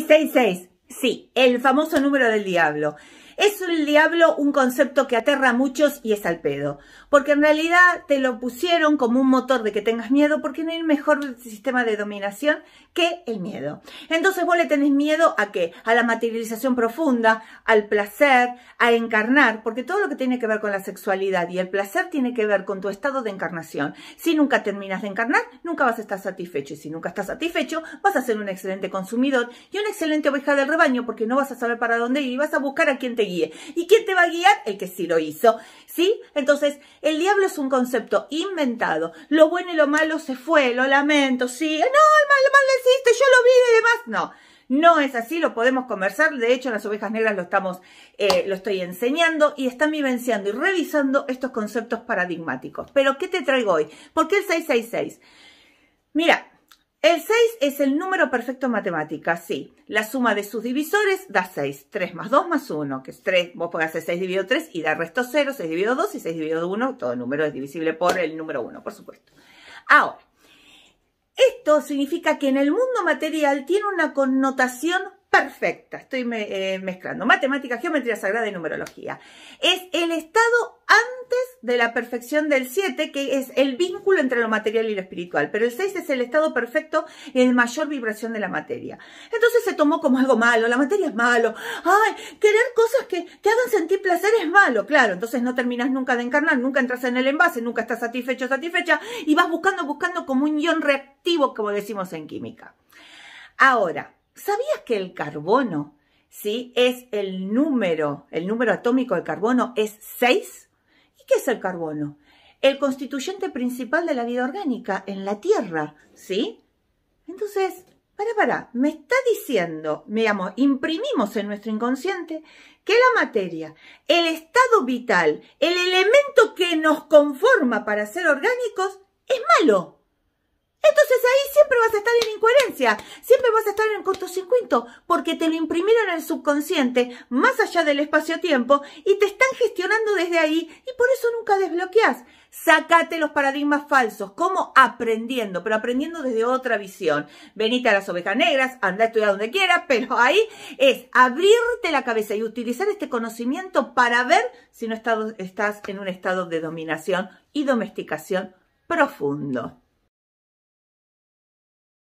666. Sí, el famoso número del diablo. Es el diablo un concepto que aterra a muchos y es al pedo, porque en realidad te lo pusieron como un motor de que tengas miedo, porque no hay mejor sistema de dominación que el miedo. Entonces vos le tenés miedo a qué? A la materialización profunda, al placer, a encarnar, porque todo lo que tiene que ver con la sexualidad y el placer tiene que ver con tu estado de encarnación. Si nunca terminas de encarnar, nunca vas a estar satisfecho, y si nunca estás satisfecho, vas a ser un excelente consumidor y una excelente oveja del rebaño, porque no vas a saber para dónde ir y vas a buscar a quien te ¿Y quién te va a guiar? El que sí lo hizo. ¿Sí? Entonces, el diablo es un concepto inventado. Lo bueno y lo malo se fue, lo lamento, sí. No, el mal, lo hiciste, yo lo vi y demás. No. No es así, lo podemos conversar. De hecho, en las ovejas negras lo estamos, eh, lo estoy enseñando y están vivenciando y revisando estos conceptos paradigmáticos. Pero, ¿qué te traigo hoy? ¿Por qué el 666? Mira, el 6 es el número perfecto en matemática, sí. La suma de sus divisores da 6. 3 más 2 más 1, que es 3. Vos podés hacer 6 dividido 3 y da resto 0, 6 dividido 2 y 6 dividido 1. Todo número es divisible por el número 1, por supuesto. Ahora, esto significa que en el mundo material tiene una connotación perfecta. Estoy eh, mezclando matemática, geometría sagrada y numerología. Es el estado antiguo de la perfección del 7, que es el vínculo entre lo material y lo espiritual, pero el 6 es el estado perfecto en mayor vibración de la materia. Entonces se tomó como algo malo, la materia es malo, ay, querer cosas que te hagan sentir placer es malo, claro, entonces no terminas nunca de encarnar, nunca entras en el envase, nunca estás satisfecho, satisfecha, y vas buscando, buscando como un guión reactivo, como decimos en química. Ahora, ¿sabías que el carbono, sí, es el número, el número atómico de carbono es 6? es el carbono? El constituyente principal de la vida orgánica en la Tierra, ¿sí? Entonces, para, para, me está diciendo, digamos, imprimimos en nuestro inconsciente que la materia, el estado vital, el elemento que nos conforma para ser orgánicos, es malo. Entonces ahí siempre vas a estar Siempre vas a estar en el cortocircuito porque te lo imprimieron en el subconsciente, más allá del espacio-tiempo, y te están gestionando desde ahí y por eso nunca desbloqueas. Sácate los paradigmas falsos, como aprendiendo, pero aprendiendo desde otra visión. Venite a las ovejas negras, anda a estudiar donde quieras, pero ahí es abrirte la cabeza y utilizar este conocimiento para ver si no estás en un estado de dominación y domesticación profundo.